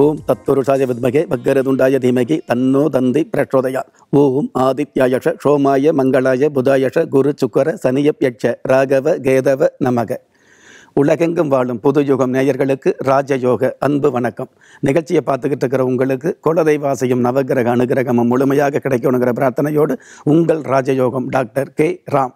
ஓம் தத்புருஷாய வித்மகே வக்கரதுண்டாய தீமகி தன்னோ தந்தி பிரச்சோதயா ஓம் ஆதித்யாயஷ சோமாய மங்களாய புதாயஷ குரு சுக்கர சனியப்யட்ச ராகவ கேதவ நமக உலகெங்கும் வாழும் புது யுகம் நேயர்களுக்கு ராஜயோக அன்பு வணக்கம் நிகழ்ச்சியை பார்த்துக்கிட்டு இருக்கிற உங்களுக்கு குலதெய்வாசையும் நவகிரக அனுகிரகமும் முழுமையாக கிடைக்கணுங்கிற பிரார்த்தனையோடு உங்கள் ராஜயோகம் doctor K Ram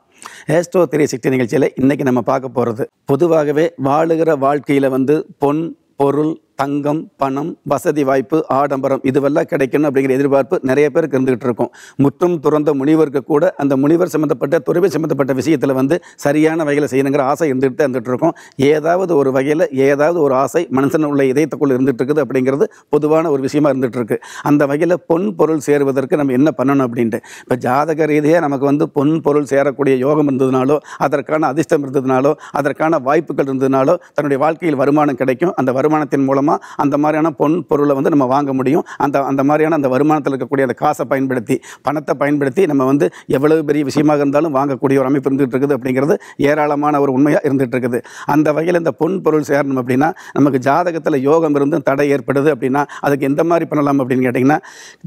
astro three sixty நிகழ்ச்சியில் இன்றைக்கி நம்ம பார்க்க போகிறது பொதுவாகவே வாழுகிற வாழ்க்கையில் வந்து பொன் பொருள் தங்கம் பணம் வசதி வாய்ப்பு ஆடம்பரம் இதுவெல்லாம் கிடைக்கணும் அப்படிங்கிற எதிர்பார்ப்பு நிறைய பேருக்கு இருந்துகிட்டு இருக்கும் முற்றும் துறந்த முனிவருக்கு கூட அந்த முனிவர் சம்மந்தப்பட்ட துறவை சம்மந்தப்பட்ட விஷயத்தில் வந்து சரியான வகையில் செய்யணுங்கிற ஆசை இருந்துகிட்டு இருந்துகிட்டு இருக்கும் ஏதாவது ஒரு வகையில் ஏதாவது ஒரு ஆசை மனுஷன் உள்ள இதயத்துக்குள் இருந்துகிட்டு இருக்குது அப்படிங்கிறது பொதுவான ஒரு விஷயமா இருந்துகிட்டு இருக்கு அந்த வகையில் பொன் பொருள் சேருவதற்கு நம்ம என்ன பண்ணணும் அப்படின்ட்டு இப்போ ஜாதக ரீதியாக நமக்கு வந்து பொன் பொருள் சேரக்கூடிய யோகம் இருந்ததுனாலோ அதற்கான அதிர்ஷ்டம் இருந்ததுனாலோ அதற்கான வாய்ப்புகள் இருந்ததுனாலோ தன்னுடைய வாழ்க்கையில் வருமானம் கிடைக்கும் அந்த வருமானத்தின் மூலம் மூலமாக அந்த மாதிரியான பொன் பொருளை வந்து நம்ம வாங்க முடியும் அந்த அந்த மாதிரியான அந்த வருமானத்தில் இருக்கக்கூடிய அந்த காசை பயன்படுத்தி பணத்தை பயன்படுத்தி நம்ம வந்து எவ்வளவு பெரிய விஷயமாக இருந்தாலும் வாங்கக்கூடிய ஒரு அமைப்பு இருந்துகிட்டு இருக்குது அப்படிங்கிறது ஏராளமான ஒரு உண்மையாக இருந்துகிட்டு இருக்குது அந்த வகையில் இந்த பொன் பொருள் சேரணும் அப்படின்னா நமக்கு ஜாதகத்தில் யோகம் இருந்தும் தடை ஏற்படுது அப்படின்னா அதுக்கு எந்த மாதிரி பண்ணலாம் அப்படின்னு கேட்டிங்கன்னா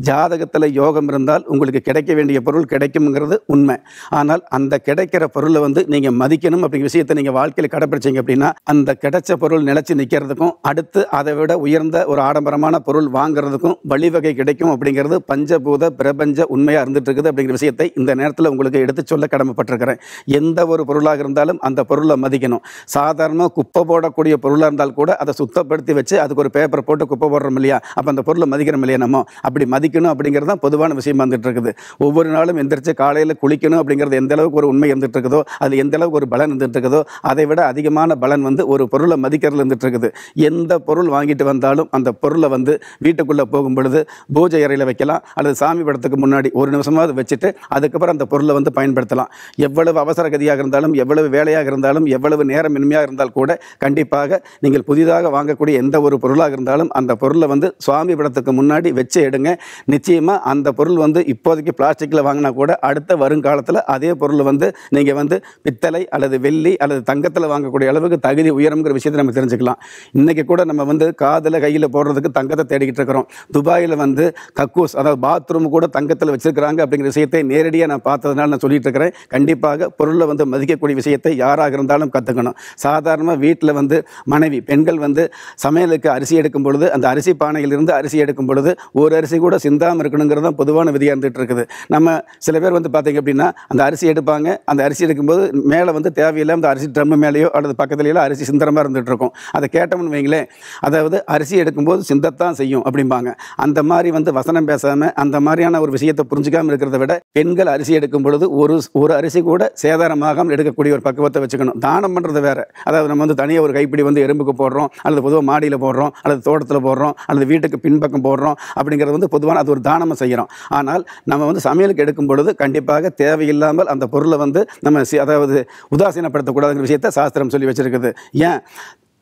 ஜாதகத்தில் யோகம் இருந்தால் உங்களுக்கு கிடைக்க வேண்டிய பொருள் கிடைக்குங்கிறது உண்மை ஆனால் அந்த கிடைக்கிற பொருளை வந்து நீங்கள் மதிக்கணும் அப்படிங்கிற விஷயத்தை நீங்கள் வாழ்க்கையில் கடைப்பிடிச்சிங்க அப்படின்னா அந்த கிடைச்ச பொருள் நிலச்சி நிற்கிறதுக்கும் அடுத்து அதை அதை விட உயர்ந்த ஒரு ஆடம்பரமான பொருள் வாங்குறதுக்கும் வழிவகை கிடைக்கும் அப்படிங்கிறது பஞ்சபூத பிரபஞ்ச உண்மையாக இருந்துட்டு இருக்குது அப்படிங்கிற விஷயத்தை இந்த நேரத்தில் உங்களுக்கு எடுத்து சொல்ல கடமைப்பட்டிருக்கிறேன் எந்த ஒரு பொருளாக இருந்தாலும் அந்த பொருளை மதிக்கணும் சாதாரணமாக குப்பை போடக்கூடிய பொருளாக இருந்தால் கூட அதை சுத்தப்படுத்தி வச்சு அதுக்கு ஒரு பேப்பர் போட்டு குப்பை போடுறோம் இல்லையா அப்போ அந்த பொருளை மதிக்கிறோம் இல்லையா நம்ம அப்படி மதிக்கணும் அப்படிங்கிறது தான் பொதுவான விஷயம் வந்துட்டு இருக்குது ஒவ்வொரு நாளும் எந்திரிச்சு காலையில் குளிக்கணும் அப்படிங்கிறது எந்த அளவுக்கு ஒரு உண்மை இருந்துட்டு இருக்குதோ அது எந்த அளவுக்கு ஒரு பலன் இருந்துட்டு இருக்குதோ அதை விட அதிகமான பலன் வந்து ஒரு பொருளை மதிக்கிறது இருந்துட்டு இருக்குது எந்த பொருள் வாங்கிட்டு வந்தாலும் அந்த பொருளை வந்து வீட்டுக்குள்ளே போகும் பொழுது பூஜை அறையில் வைக்கலாம் அல்லது சாமி படத்துக்கு முன்னாடி ஒரு நிமிஷமாவது வச்சுட்டு அதுக்கப்புறம் அந்த பொருளை வந்து பயன்படுத்தலாம் எவ்வளவு அவசர கதியாக இருந்தாலும் எவ்வளவு வேலையாக இருந்தாலும் எவ்வளவு நேரம் இனிமையாக இருந்தால் கூட கண்டிப்பாக நீங்கள் புதிதாக வாங்கக்கூடிய எந்த ஒரு பொருளாக இருந்தாலும் அந்த பொருளை வந்து சுவாமி படத்துக்கு முன்னாடி வச்சு எடுங்க நிச்சயமாக அந்த பொருள் வந்து இப்போதைக்கு பிளாஸ்டிக்கில் வாங்கினா கூட அடுத்த வருங்காலத்தில் அதே பொருள் வந்து நீங்கள் வந்து பித்தளை அல்லது வெள்ளி அல்லது தங்கத்தில் வாங்கக்கூடிய அளவுக்கு தகுதி உயரம்ங்கிற விஷயத்தை நம்ம தெரிஞ்சுக்கலாம் இன்றைக்கி கூட நம்ம வந்து காதில் கையில் போடுறதுக்கு தங்கத்தை தேடிக்கிட்டு இருக்கிறோம் துபாயில் வந்து கக்கூஸ் அதாவது பாத்ரூம் கூட தங்கத்தில் வச்சுருக்கிறாங்க அப்படிங்கிற விஷயத்தை நேரடியாக நான் பார்த்ததுனால நான் சொல்லிட்டு இருக்கிறேன் கண்டிப்பாக பொருளை வந்து மதிக்கக்கூடிய விஷயத்தை யாராக இருந்தாலும் கற்றுக்கணும் சாதாரணமாக வீட்டில் வந்து மனைவி பெண்கள் வந்து சமையலுக்கு அரிசி எடுக்கும் பொழுது அந்த அரிசி பானையிலிருந்து அரிசி எடுக்கும் பொழுது ஒரு அரிசி கூட சிந்தாமல் இருக்கணுங்கிறது தான் பொதுவான விதியாக இருந்துகிட்டு இருக்குது நம்ம சில பேர் வந்து பார்த்திங்க அப்படின்னா அந்த அரிசி எடுப்பாங்க அந்த அரிசி எடுக்கும்போது மேலே வந்து தேவையில்லை அந்த அரிசி ட்ரம்மு மேலேயோ அல்லது பக்கத்துலேயோ அரிசி சிந்தரமாக இருந்துகிட்டு இருக்கும் அதை கேட்டோம்னு வைங்களேன் அதை அதாவது அரிசி எடுக்கும்போது சிந்தத்தான் செய்யும் அப்படிம்பாங்க அந்த மாதிரி வந்து வசனம் பேசாமல் அந்த மாதிரியான ஒரு விஷயத்தை புரிஞ்சுக்காமல் இருக்கிறத விட பெண்கள் அரிசி எடுக்கும் பொழுது ஒரு ஒரு அரிசி கூட சேதாரமாக எடுக்கக்கூடிய ஒரு பக்குவத்தை வச்சுக்கணும் தானம் பண்ணுறது வேறு அதாவது நம்ம வந்து தனியாக ஒரு கைப்பிடி வந்து எறும்புக்கு போடுறோம் அல்லது பொதுவாக மாடியில் போடுறோம் அல்லது தோட்டத்தில் போடுறோம் அல்லது வீட்டுக்கு பின்பக்கம் போடுறோம் அப்படிங்கிறது வந்து பொதுவான அது ஒரு தானமாக செய்கிறோம் ஆனால் நம்ம வந்து சமையலுக்கு எடுக்கும் பொழுது கண்டிப்பாக தேவையில்லாமல் அந்த பொருளை வந்து நம்ம அதாவது உதாசீனப்படுத்தக்கூடாதுங்கிற விஷயத்தை சாஸ்திரம் சொல்லி வச்சுருக்குது ஏன்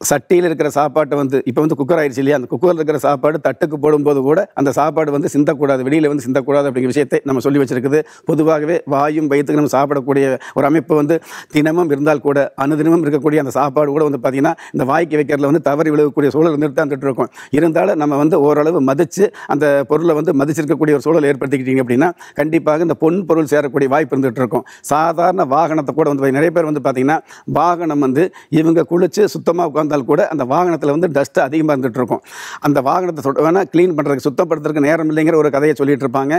சட்டியில் இருக்கிற சாப்பாட்டை வந்து இப்போ வந்து குக்கர் ஆயிடுச்சு இல்லையா அந்த குக்கரில் இருக்கிற சாப்பாடு தட்டுக்கு போடும்போது கூட அந்த சாப்பாடு வந்து சிந்தக்கூடாது வெளியில் வந்து சிந்தக்கூடாது அப்படிங்கிற விஷயத்தை நம்ம சொல்லி வச்சிருக்குது பொதுவாகவே வாயும் வயிற்றுக்கு நம்ம சாப்பிடக்கூடிய ஒரு அமைப்பு வந்து தினமும் இருந்தால் கூட அனுதினமும் இருக்கக்கூடிய அந்த சாப்பாடு கூட வந்து பார்த்திங்கன்னா இந்த வாய்க்கு வைக்கிறதுல வந்து தவறி விழுகக்கூடிய சூழல் இருந்துட்டு தான் இருக்கோம் இருந்தாலும் நம்ம வந்து ஓரளவு மதித்து அந்த பொருளை வந்து மதிச்சிருக்கக்கூடிய ஒரு சூழல் ஏற்படுத்திக்கிட்டீங்க அப்படின்னா கண்டிப்பாக இந்த பொன் பொருள் சேரக்கூடிய வாய்ப்பு இருந்துகிட்டு இருக்கும் சாதாரண வாகனத்தை கூட வந்து நிறைய பேர் வந்து பார்த்திங்கன்னா வாகனம் வந்து இவங்க குளித்து சுத்தமாக உட்காந்து இருந்தால் கூட அந்த வாகனத்தில் வந்து டஸ்ட்டு அதிகமாக இருந்துகிட்டு இருக்கும் அந்த வாகனத்தை சொல் வேணால் க்ளீன் பண்ணுறதுக்கு சுத்தப்படுத்துறதுக்கு நேரம் இல்லைங்கிற ஒரு கதையை சொல்லிகிட்டு இருப்பாங்க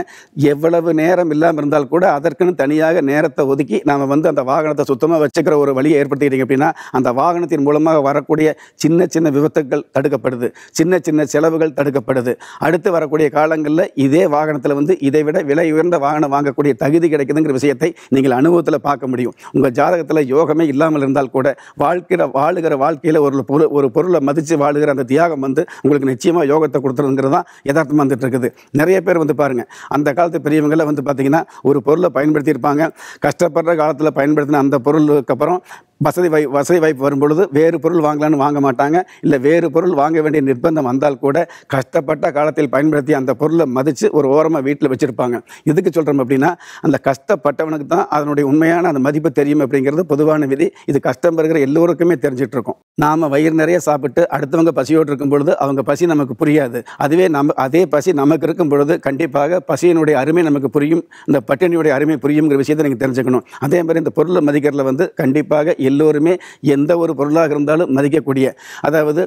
எவ்வளவு நேரம் இல்லாமல் இருந்தால் கூட அதற்குன்னு தனியாக நேரத்தை ஒதுக்கி நாம் வந்து அந்த வாகனத்தை சுத்தமாக வச்சுக்கிற ஒரு வழியை ஏற்படுத்திக்கிட்டீங்க அப்படின்னா அந்த வாகனத்தின் மூலமாக வரக்கூடிய சின்ன சின்ன விபத்துக்கள் தடுக்கப்படுது சின்ன சின்ன செலவுகள் தடுக்கப்படுது அடுத்து வரக்கூடிய காலங்களில் இதே வாகனத்தில் வந்து இதை விட விலை உயர்ந்த வாகனம் வாங்கக்கூடிய தகுதி கிடைக்குதுங்கிற விஷயத்தை நீங்கள் அனுபவத்தில் பார்க்க முடியும் உங்கள் ஜாதகத்தில் யோகமே இல்லாமல் இருந்தால் கூட வாழ்க்கிற வாழுகிற வாழ்க்கையில் ஒரு பொருள் பொருள் ஒரு பொருளை மதித்து வாழுகிற அந்த தியாகம் வந்து உங்களுக்கு நிச்சயமாக யோகத்தை கொடுத்துருங்கிறது தான் யதார்த்தமாக வந்துட்டு இருக்குது நிறைய பேர் வந்து பாருங்கள் அந்த காலத்து பெரியவங்களாம் வந்து பார்த்திங்கன்னா ஒரு பொருளை பயன்படுத்தியிருப்பாங்க கஷ்டப்படுற காலத்தில் பயன்படுத்தின அந்த பொருளுக்கு அப்புறம் வசதி வாய் வசதி வாய்ப்பு வரும்பொழுது வேறு பொருள் வாங்கலான்னு வாங்க மாட்டாங்க இல்லை வேறு பொருள் வாங்க வேண்டிய நிர்பந்தம் வந்தால் கூட கஷ்டப்பட்ட காலத்தில் பயன்படுத்தி அந்த பொருளை மதித்து ஒரு ஓரமாக வீட்டில் வச்சுருப்பாங்க எதுக்கு சொல்கிறோம் அப்படின்னா அந்த கஷ்டப்பட்டவனுக்கு தான் அதனுடைய உண்மையான அந்த மதிப்பு தெரியும் அப்படிங்கிறது பொதுவான விதி இது கஷ்டம் இருக்கிற எல்லோருக்குமே தெரிஞ்சிட்ருக்கும் நாம் வயிறு நிறைய சாப்பிட்டு அடுத்தவங்க பசியோடு இருக்கும் பொழுது அவங்க பசி நமக்கு புரியாது அதுவே நம்ம அதே பசி நமக்கு இருக்கும் பொழுது கண்டிப்பாக பசியினுடைய அருமை நமக்கு புரியும் இந்த பட்டினியுடைய அருமை புரியுங்கிற விஷயத்தை நீங்கள் தெரிஞ்சுக்கணும் அதே மாதிரி இந்த பொருளை மதிக்கிறதுல வந்து கண்டிப்பாக எல்லோருமே எந்த ஒரு பொருளாக இருந்தாலும் மதிக்கக்கூடிய அதாவது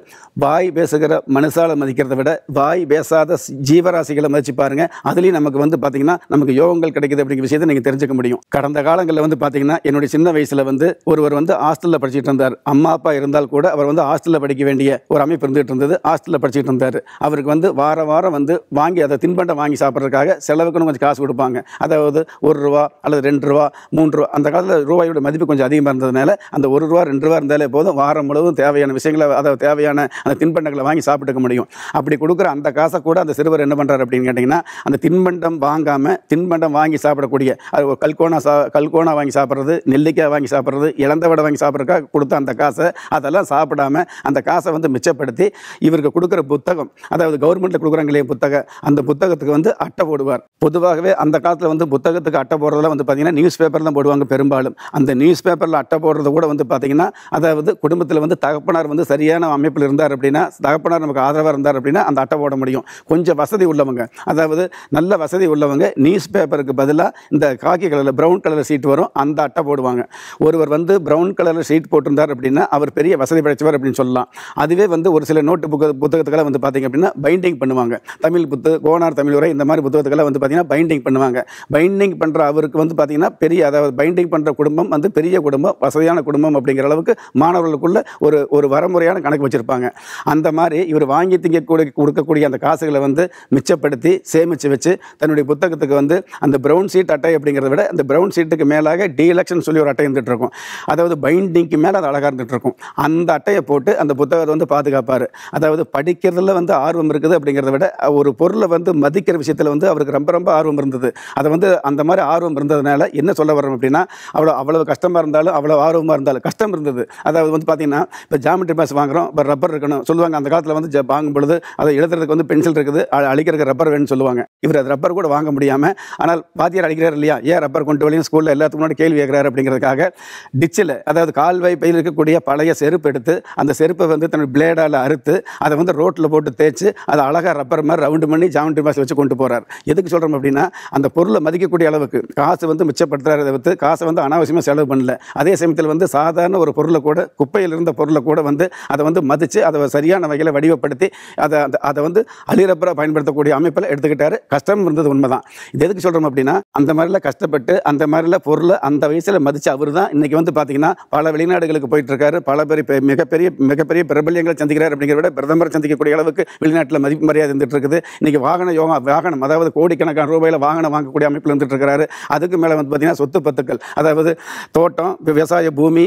வாய் பேசுகிற மனுஷால் மதிக்கிறத விட வாய் பேசாத ஜீவராசிகளை மதித்து பாருங்கள் அதுலேயும் நமக்கு வந்து பார்த்திங்கன்னா நமக்கு யோகங்கள் கிடைக்குது அப்படிங்கிற விஷயத்தை நீங்கள் தெரிஞ்சுக்க முடியும் கடந்த காலங்களில் வந்து பார்த்திங்கன்னா என்னுடைய சின்ன வயசில் வந்து ஒருவர் வந்து ஹாஸ்டலில் படிச்சுட்டு இருந்தார் அம்மா அப்பா இருந்தால் கூட கூட அவர் வந்து ஹாஸ்டலில் படிக்க வேண்டிய ஒரு அமைப்பு இருந்துகிட்டு இருந்தது ஹாஸ்டலில் படிச்சுட்டு இருந்தார் அவருக்கு வந்து வார வாரம் வந்து வாங்கி அதை தின்பண்டம் வாங்கி சாப்பிட்றதுக்காக செலவுக்குன்னு கொஞ்சம் காசு கொடுப்பாங்க அதாவது ஒரு ரூபா அல்லது ரெண்டு ரூபா மூன்று ரூபா அந்த காலத்தில் ரூபாயோட மதிப்பு கொஞ்சம் அதிகமாக இருந்ததுனால அந்த ஒரு ரூபா ரெண்டு ரூபா இருந்தாலே போதும் வாரம் முழுவதும் தேவையான விஷயங்களை அதாவது தேவையான அந்த தின்பண்டங்களை வாங்கி சாப்பிட்டுக்க முடியும் அப்படி கொடுக்குற அந்த காசை கூட அந்த சிறுவர் என்ன பண்ணுறாரு அப்படின்னு கேட்டிங்கன்னா அந்த தின்பண்டம் வாங்காமல் தின்பண்டம் வாங்கி சாப்பிடக்கூடிய அது கல்கோனா சா கல்கோனா வாங்கி சாப்பிட்றது நெல்லிக்காய் வாங்கி சாப்பிட்றது வடை வாங்கி சாப்பிட்றதுக்காக கொடுத்த அந்த காசை அதெல்லாம் சாப்பிடாமல் அந்த காசை வந்து மிச்சப்படுத்தி இவருக்கு கொடுக்குற புத்தகம் அதாவது கவர்மெண்ட்டில் கொடுக்குறாங்களே புத்தகம் அந்த புத்தகத்துக்கு வந்து அட்டை போடுவார் பொதுவாகவே அந்த காலத்தில் வந்து புத்தகத்துக்கு அட்டை போடுறதெல்லாம் வந்து பார்த்திங்கன்னா நியூஸ் பேப்பர் தான் போடுவாங்க பெரும்பாலும் அந்த நியூஸ் பேப்பரில் அட்டை போடுறது கூட வந்து பார்த்திங்கன்னா அதாவது குடும்பத்தில் வந்து தகப்பனார் வந்து சரியான அமைப்பில் இருந்தார் அப்படின்னா தகப்பனார் நமக்கு ஆதரவாக இருந்தார் அப்படின்னா அந்த அட்டை போட முடியும் கொஞ்சம் வசதி உள்ளவங்க அதாவது நல்ல வசதி உள்ளவங்க நியூஸ் பேப்பருக்கு பதிலாக இந்த காக்கி கலரில் ப்ரௌன் கலர் சீட் வரும் அந்த அட்டை போடுவாங்க ஒருவர் வந்து ப்ரௌன் கலரில் சீட் போட்டிருந்தார் அப்படின்னா அவர் பெரிய வசதி வசதி படைத்தவர் அப்படின்னு சொல்லலாம் அதுவே வந்து ஒரு சில நோட்டு புக்க புத்தகத்துக்கெல்லாம் வந்து பார்த்திங்க அப்படின்னா பைண்டிங் பண்ணுவாங்க தமிழ் புத்த கோனார் தமிழ் உரை இந்த மாதிரி புத்தகத்துக்கெல்லாம் வந்து பார்த்திங்கன்னா பைண்டிங் பண்ணுவாங்க பைண்டிங் பண்ணுற அவருக்கு வந்து பார்த்திங்கன்னா பெரிய அதாவது பைண்டிங் பண்ணுற குடும்பம் வந்து பெரிய குடும்பம் வசதியான குடும்பம் அப்படிங்கிற அளவுக்கு மாணவர்களுக்குள்ள ஒரு ஒரு வரமுறையான கணக்கு வச்சுருப்பாங்க அந்த மாதிரி இவர் வாங்கி திங்கக்கூட கொடுக்கக்கூடிய அந்த காசுகளை வந்து மிச்சப்படுத்தி சேமித்து வச்சு தன்னுடைய புத்தகத்துக்கு வந்து அந்த ப்ரௌன் சீட் அட்டை அப்படிங்கிறத விட அந்த ப்ரௌன் சீட்டுக்கு மேலாக டீலக்ஷன் சொல்லி ஒரு அட்டை இருந்துகிட்டு இருக்கும் அதாவது பைண்டிங்க்கு மேலே அது அழகாக இருந்துகிட்டு இருக்கும் அந்த அந்த அட்டையை போட்டு அந்த புத்தகத்தை வந்து பாதுகாப்பார் அதாவது படிக்கிறதுல வந்து ஆர்வம் இருக்குது அப்படிங்கிறத விட ஒரு பொருளை வந்து மதிக்கிற விஷயத்தில் வந்து அவருக்கு ரொம்ப ரொம்ப ஆர்வம் இருந்தது அதை வந்து அந்த மாதிரி ஆர்வம் இருந்ததுனால என்ன சொல்ல வரோம் அப்படின்னா அவ்வளோ அவ்வளோ கஷ்டமாக இருந்தாலும் அவ்வளோ ஆர்வமாக இருந்தாலும் கஷ்டம் இருந்தது அதாவது வந்து பார்த்திங்கன்னா இப்போ ஜாமெட்ரி பாஸ் வாங்குகிறோம் இப்போ ரப்பர் இருக்கணும் சொல்லுவாங்க அந்த காலத்தில் வந்து வாங்கும் பொழுது அதை எழுதுறதுக்கு வந்து பென்சில் இருக்குது அழிக்கிறதுக்கு ரப்பர் வேணும்னு சொல்லுவாங்க இவர் அது ரப்பர் கூட வாங்க முடியாமல் ஆனால் பாத்தியார் அழிக்கிறார் இல்லையா ஏன் ரப்பர் கொண்டு வழியும் ஸ்கூலில் எல்லாத்துக்கு முன்னாடி கேள்வி கேட்குறாரு அப்படிங்கிறதுக்காக டிச்சில் அதாவது கால்வாய் பயில் இருக்கக்கூடிய பழைய செருப்பு எடுத்து அந்த செருப்பை வந்து தன்னுடைய பிளேடால் அறுத்து அதை வந்து ரோட்டில் போட்டு தேய்ச்சி அதை அழகாக ரப்பர் மாதிரி ரவுண்டு பண்ணி ஜாமெண்ட்ரி பாக்ஸ் வச்சு கொண்டு போகிறார் எதுக்கு சொல்கிறோம் அப்படின்னா அந்த பொருளை மதிக்கக்கூடிய அளவுக்கு காசு வந்து மிச்சப்படுத்துறாரு வைத்து காசை வந்து அனாவசியமாக செலவு பண்ணல அதே சமயத்தில் வந்து சாதாரண ஒரு பொருளை கூட குப்பையில் இருந்த பொருளை கூட வந்து அதை வந்து மதித்து அதை சரியான வகையில் வடிவப்படுத்தி அதை அதை வந்து அலிரப்பராக பயன்படுத்தக்கூடிய அமைப்பில் எடுத்துக்கிட்டாரு கஷ்டம் இருந்தது உண்மைதான் இது எதுக்கு சொல்கிறோம் அப்படின்னா அந்த மாதிரிலாம் கஷ்டப்பட்டு அந்த மாதிரிலாம் பொருளை அந்த வயசில் மதித்து அவர் தான் இன்றைக்கி வந்து பார்த்திங்கன்னா பல வெளிநாடுகளுக்கு போயிட்டுருக்காரு பல பேர் மிகப்பெரிய மிகப்பெரிய பிரபல்யங்களை சந்திக்கிறார் அப்படிங்கிற விட பிரதமர் சந்திக்கக்கூடிய அளவுக்கு வெளிநாட்டில் மதிப்பு மரியாதை இருந்துட்டு இருக்குது இன்றைக்கி வாகன யோகா வாகனம் அதாவது கோடிக்கணக்கான ரூபாயில் வாகனம் வாங்கக்கூடிய அமைப்பில் இருந்துட்டு இருக்கிறாரு அதுக்கு மேலே வந்து பார்த்திங்கன்னா சொத்து பத்துக்கள் அதாவது தோட்டம் விவசாய பூமி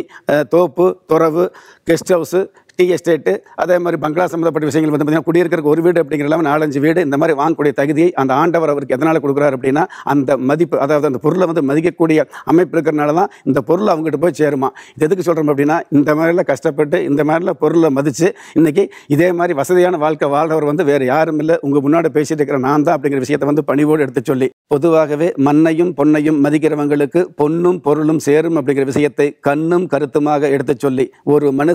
தோப்பு துறவு கெஸ்ட் ஹவுஸு டீ எஸ்டேட்டு அதே மாதிரி பங்களா சம்மந்தப்பட்ட விஷயங்கள் வந்து பார்த்தீங்கன்னா குடியிருக்கிறக்கு ஒரு வீடு அப்படிங்கிற நாலஞ்சு வீடு இந்த மாதிரி வாங்கக்கூடிய தகுதியை அந்த ஆண்டவர் அவருக்கு எதனால் கொடுக்குறாரு அப்படின்னா அந்த மதிப்பு அதாவது அந்த பொருளை வந்து மதிக்கக்கூடிய அமைப்பு இருக்கிறனால தான் இந்த பொருள் அவங்ககிட்ட போய் சேருமா இது எதுக்கு சொல்கிறோம் அப்படின்னா இந்த மாதிரிலாம் கஷ்டப்பட்டு இந்த மாதிரிலாம் பொருளை மதித்து இன்றைக்கி இதே மாதிரி வசதியான வாழ்க்கை வாழ்கிறவர் வந்து வேறு யாரும் இல்லை உங்கள் முன்னாடி பேசிகிட்டு இருக்கிற நான் தான் அப்படிங்கிற விஷயத்தை வந்து பணிவோடு எடுத்து சொல்லி பொதுவாகவே மண்ணையும் பொன்னையும் மதிக்கிறவங்களுக்கு பொன்னும் பொருளும் சேரும் அப்படிங்கிற விஷயத்தை கண்ணும் கருத்துமாக எடுத்து சொல்லி ஒரு மனு